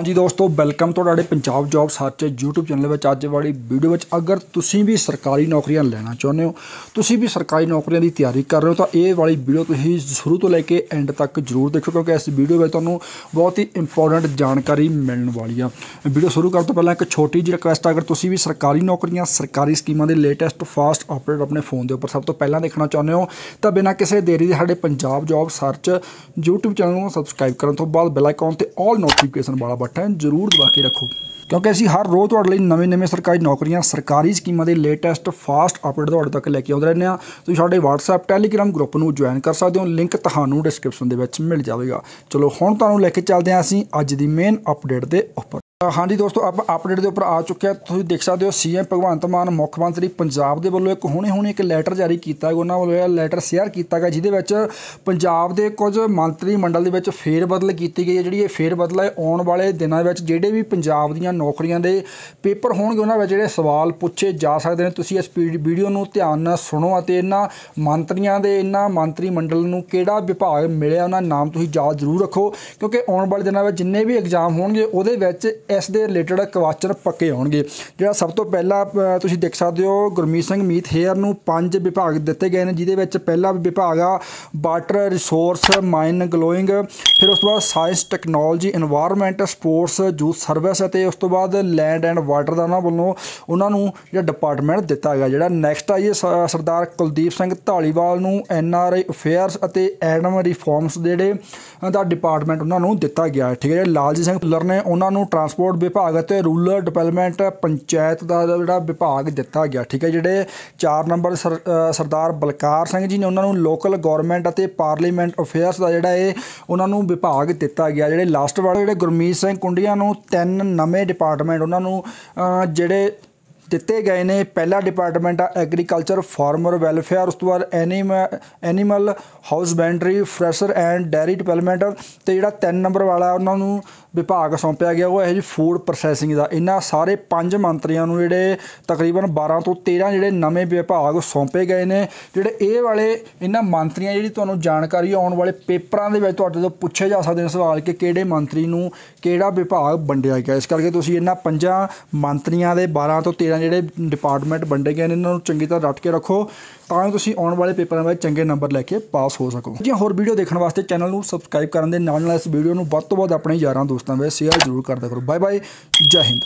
ਹਾਂਜੀ ਦੋਸਤੋ ਵੈਲਕਮ ਤੁਹਾਡੇ Punjab job search YouTube channel ਵਿੱਚ ਅੱਜ ਵਾਲੀ ਵੀਡੀਓ ਵਿੱਚ ਅਗਰ ਤੁਸੀਂ ਵੀ ਸਰਕਾਰੀ ਨੌਕਰੀਆਂ ਲੈਣਾ ਚਾਹੁੰਦੇ ਹੋ ਤੁਸੀਂ ਵੀ ਸਰਕਾਰੀ ਨੌਕਰੀਆਂ ਦੀ ਤਿਆਰੀ ਕਰ ਰਹੇ ਹੋ ਤਾਂ ਇਹ ਵਾਲੀ ਵੀਡੀਓ ਤੁਸੀਂ ਸ਼ੁਰੂ ਤੋਂ ਲੈ ਕੇ ਐਂਡ ਤੱਕ ਜ਼ਰੂਰ ਦੇਖੋ ਕਿਉਂਕਿ ਇਸ ਵੀਡੀਓ ਵਿੱਚ ਤੁਹਾਨੂੰ ਬਹੁਤ ਹੀ ਇੰਪੋਰਟੈਂਟ ਜਾਣਕਾਰੀ ਮਿਲਣ ਵਾਲੀ ਆ ਵੀਡੀਓ ਸ਼ੁਰੂ ਕਰਨ ਤੋਂ ਪਹਿਲਾਂ ਇੱਕ ਛੋਟੀ ਜਿਹੀ ਰਿਕੁਐਸਟ ਅਗਰ ਤੁਸੀਂ ਵੀ ਸਰਕਾਰੀ ਨੌਕਰੀਆਂ ਸਰਕਾਰੀ ਸਕੀਮਾਂ ਦੇ ਲੇਟੈਸਟ ਫਾਸਟ ਅਪਡੇਟ ਆਪਣੇ ਫੋਨ ਦੇ ਉੱਪਰ ਸਭ ਤੋਂ ਪਹਿਲਾਂ ਦੇਖਣਾ ਚਾਹੁੰਦੇ ਹੋ ਤਾਂ ਬਿਨਾਂ ਕਿਸੇ ਦੇਰੀ ਦੇ ਸਾਡੇ Punjab job search YouTube channel ਨੂੰ ਸਬਸਕ੍ਰਾਈਬ ਕਰਨ ਤੋਂ ਬਾਅਦ ਬੈਲ ਆਈਕਨ ਤੇ ਆਲ ਨੋਟੀਫਿਕੇਸ਼ਨ ਵਾਲਾ ਬਟਨ ਜ਼ਰੂਰ ਦਬਾ ਕੇ ਰੱਖੋ ਕਿਉਂਕਿ ਅਸੀਂ ਹਰ ਰੋਜ਼ ਤੁਹਾਡੇ ਲਈ ਨਵੇਂ-ਨਵੇਂ ਸਰਕਾਰੀ ਨੌਕਰੀਆਂ ਸਰਕਾਰੀ ਸਕੀਮਾਂ ਦੇ ਲੇਟੈਸਟ ਫਾਸਟ ਅਪਡੇਟ ਤੁਹਾਡੇ ਤੱਕ ਲੈ ਕੇ ਆਉਂਦੇ ਰਹਿੰਦੇ ਆ ਤੁਸੀਂ ਸਾਡੇ WhatsApp Telegram ਗਰੁੱਪ ਨੂੰ ਜੁਆਇਨ ਕਰ ਸਕਦੇ ਹੋ ਲਿੰਕ ਤੁਹਾਨੂੰ ਡਿਸਕ੍ਰਿਪਸ਼ਨ ਦੇ ਵਿੱਚ ਮਿਲ ਜਾਵੇਗਾ ਚਲੋ ਹੁਣ ਤੁਹਾਨੂੰ ਲੈ ਕੇ ਚੱਲਦੇ ਆ ਅਸੀਂ ਅੱਜ ਦੀ ਮੇਨ ਅਪਡੇਟ ਦੇ ਉੱਪਰ ਹਾਂਜੀ ਦੋਸਤੋ ਆਪਾਂ ਅਪਡੇਟ ਦੇ ਉੱਪਰ ਆ ਚੁੱਕਿਆ ਤੁਸੀਂ ਦੇਖ ਸਕਦੇ ਹੋ ਸੀਐਮ ਭਗਵੰਤ ਮਾਨ ਮੁੱਖ ਮੰਤਰੀ ਪੰਜਾਬ ਦੇ ਵੱਲੋਂ ਇੱਕ ਹੁਣੇ-ਹੁਣੇ ਇੱਕ ਲੈਟਰ ਜਾਰੀ ਕੀਤਾ ਹੈ ਉਹਨਾਂ ਵੱਲੋਂ ਇਹ ਲੈਟਰ ਸ਼ੇਅਰ ਕੀਤਾ ਗਿਆ ਜਿਹਦੇ ਵਿੱਚ ਪੰਜਾਬ ਦੇ ਕੁਝ ਮੰਤਰੀ ਮੰਡਲ ਦੇ ਵਿੱਚ ਫੇਰ ਬਦਲ ਕੀਤੀ ਗਈ ਹੈ ਜਿਹੜੀ ਇਹ ਫੇਰ ਬਦਲ ਹੈ ਆਉਣ ਵਾਲੇ ਦਿਨਾਂ ਵਿੱਚ ਜਿਹੜੇ ਵੀ ਪੰਜਾਬ ਦੀਆਂ ਨੌਕਰੀਆਂ ਦੇ ਪੇਪਰ ਹੋਣਗੇ ਉਹਨਾਂ ਵਿੱਚ ਜਿਹੜੇ ਸਵਾਲ ਪੁੱਛੇ ਜਾ ਸਕਦੇ ਨੇ ਤੁਸੀਂ ਇਸ ਵੀਡੀਓ ਨੂੰ ਧਿਆਨ ਨਾਲ ਸੁਣੋ ਅਤੇ ਇਹਨਾਂ ਮੰਤਰੀਆਂ ਦੇ ਇਹਨਾਂ ਮੰਤਰੀ ਮੰਡਲ ਨੂੰ ਕਿਹੜਾ ਵਿਭਾਗ ਮਿਲਿਆ ਉਹਨਾਂ ਨਾਮ ਤੁਸੀਂ ਯਾਦ ਜ਼ਰੂਰ ਰੱਖੋ ਕਿਉਂਕਿ ਆਉਣ ਵਾਲੇ ਦਿਨਾਂ ਵਿੱਚ ਜਿੰਨੇ ਵੀ ਐਗਜ਼ਾਮ ਹੋਣਗੇ ਉਹਦੇ ਵਿੱਚ ਇਸ ਦੇ ਰਿਲੇਟਡ ਕੁਐਸਚਨ ਪੱਕੇ ਆਉਣਗੇ ਜਿਹੜਾ ਸਭ ਤੋਂ ਪਹਿਲਾਂ ਤੁਸੀਂ ਦੇਖ ਸਕਦੇ ਹੋ ਗੁਰਮੀਤ ਸਿੰਘ ਮੀਤ ਹੇਅਰ ਨੂੰ ਪੰਜ ਵਿਭਾਗ ਦਿੱਤੇ ਗਏ ਨੇ ਜਿਹਦੇ ਵਿੱਚ ਪਹਿਲਾ ਵਿਭਾਗ ਆ ਵਾਟਰ ਰਿਸੋਰਸ ਮਾਈਨ ਗਲੋਇੰਗ ਫਿਰ ਉਸ ਤੋਂ ਬਾਅਦ science technology environment sports youth service ਅਤੇ ਉਸ ਤੋਂ ਬਾਅਦ ਲੈਂਡ ਐਂਡ ਵਾਟਰ ਦਾ ਉਹਨਾਂ ਵੱਲੋਂ ਉਹਨਾਂ ਨੂੰ ਜਿਹੜਾ ਡਿਪਾਰਟਮੈਂਟ ਦਿੱਤਾ ਗਿਆ ਜਿਹੜਾ ਨੈਕਸਟ ਆ ਇਹ ਸਰਦਾਰ ਕੁਲਦੀਪ ਸਿੰਘ ਢਾਲੀਵਾਲ ਨੂੰ ਐਨ ਆਰ ਆਈ ਅਫੇਅਰਸ ਅਤੇ ਐਡਮ ਰਿਫਾਰਮਸ ਜਿਹੜੇ ਦਾ ਡਿਪਾਰਟਮੈਂਟ ਉਹਨਾਂ ਨੂੰ ਦਿੱਤਾ ਗਿਆ ਠੀਕ ਹੈ ਜਿਹੜਾ ਲਾਲਜੀ ਸਿੰਘ ਪੁੱਲਰ ਨੇ ਉਹਨਾਂ ਨੂੰ ਟਰਾਂਸ ਟਰਾਂਸਪੋਰਟ ਵਿਭਾਗ ਅਤੇ ਰੂਰਲ ਡਿਵੈਲਪਮੈਂਟ ਪੰਚਾਇਤ ਦਾ ਜਿਹੜਾ ਵਿਭਾਗ ਦਿੱਤਾ ਗਿਆ ਠੀਕ ਹੈ ਜਿਹੜੇ 4 ਨੰਬਰ ਸਰਦਾਰ ਬਲਕਾਰ ਸਿੰਘ ਜੀ ਨੇ ਉਹਨਾਂ ਨੂੰ ਲੋਕਲ ਗਵਰਨਮੈਂਟ ਅਤੇ ਪਾਰਲੀਮੈਂਟ ਅਫੇਅਰਸ ਦਾ ਜਿਹੜਾ ਇਹ ਉਹਨਾਂ ਨੂੰ ਵਿਭਾਗ ਦਿੱਤਾ ਗਿਆ ਜਿਹੜੇ ਲਾਸਟ ਵਾਲੇ ਜਿਹੜੇ ਗੁਰਮੀਤ ਸਿੰਘ ਕੁੰਡੀਆਂ ਨੂੰ ਤਿੰਨ ਨਵੇਂ ਡਿਪਾਰਟਮੈਂਟ ਉਹਨਾਂ ਨੂੰ ਜਿਹੜੇ ਦਿੱਤੇ ਗਏ ਨੇ ਪਹਿਲਾ ਡਿਪਾਰਟਮੈਂਟ ਆ ਐਗਰੀਕਲਚਰ ਫਾਰਮਰ ਵੈਲਫੇਅਰ ਉਸ ਤੋਂ ਬਾਅਦ animal husbandry fisheries and dairy development ਤੇ ਜਿਹੜਾ 3 ਨੰਬਰ ਵਾਲਾ ਉਹਨਾਂ ਨੂੰ ਵਿਭਾਗ ਸੌਂਪਿਆ ਗਿਆ ਉਹ ਇਹ ਜੀ ਫੂਡ ਪ੍ਰੋਸੈਸਿੰਗ ਦਾ ਇਹਨਾਂ ਸਾਰੇ ਪੰਜ ਮੰਤਰੀਆਂ ਨੂੰ ਜਿਹੜੇ ਤਕਰੀਬਨ 12 ਤੋਂ 13 ਜਿਹੜੇ ਨਵੇਂ ਵਿਭਾਗ ਸੌਂਪੇ ਗਏ ਨੇ ਜਿਹੜੇ ਇਹ ਵਾਲੇ ਇਹਨਾਂ ਮੰਤਰੀਆਂ ਜਿਹੜੀ ਤੁਹਾਨੂੰ ਜਾਣਕਾਰੀ ਆਉਣ ਵਾਲੇ ਪੇਪਰਾਂ ਦੇ ਵਿੱਚ ਤੁਹਾਡੇ ਤੋਂ ਪੁੱਛੇ ਜਾ ਸਕਦੇ ਨੇ ਸਵਾਲ ਕਿ ਕਿਹੜੇ ਮੰਤਰੀ ਨੂੰ ਕਿਹੜਾ ਵਿਭਾਗ ਵੰਡਿਆ ਗਿਆ ਇਸ ਕਰਕੇ ਤੁਸੀਂ ਇਹਨਾਂ ਪੰਜਾਂ ਮੰਤਰੀਆਂ ਦੇ 12 ਤੋਂ 13 ਜਿਹੜੇ ਡਿਪਾਰਟਮੈਂਟ ਵੰਡੇ ਗਏ ਨੇ ਇਹਨਾਂ ਨੂੰ ਚੰਗੀ ਤਰ੍ਹਾਂ ਰੱਟ ਕੇ ਰੱਖੋ ਤਾਂ ਕਿ ਤੁਸੀਂ ਆਉਣ ਵਾਲੇ ਪੇਪਰਾਂ ਵਿੱਚ ਚੰਗੇ ਨੰਬਰ ਲੈ ਕੇ ਪਾਸ ਹੋ ਸਕੋ ਜੀ ਹੋਰ ਵੀਡੀਓ ਦੇਖਣ ਵਾਸਤੇ ਚੈਨਲ ਨੂੰ ਸਬਸਕ੍ਰਾਈਬ ਕਰਨ ਦੇ ਨਾਲ ਨਾਲ ਇਸ ਵੀਡੀਓ ਨੂੰ ਵੱਧ ਤੋਂ ਵੱਧ ਆਪਣੇ ਯਾਰਾਂ ਦੋਸਤਾਂ ਵਿੱਚ ਸ਼ੇਅਰ ਜ਼ਰੂਰ ਕਰਦਾ ਕਰੋ ਬਾਏ ਬਾਏ ਜੈ ਹਿੰਦ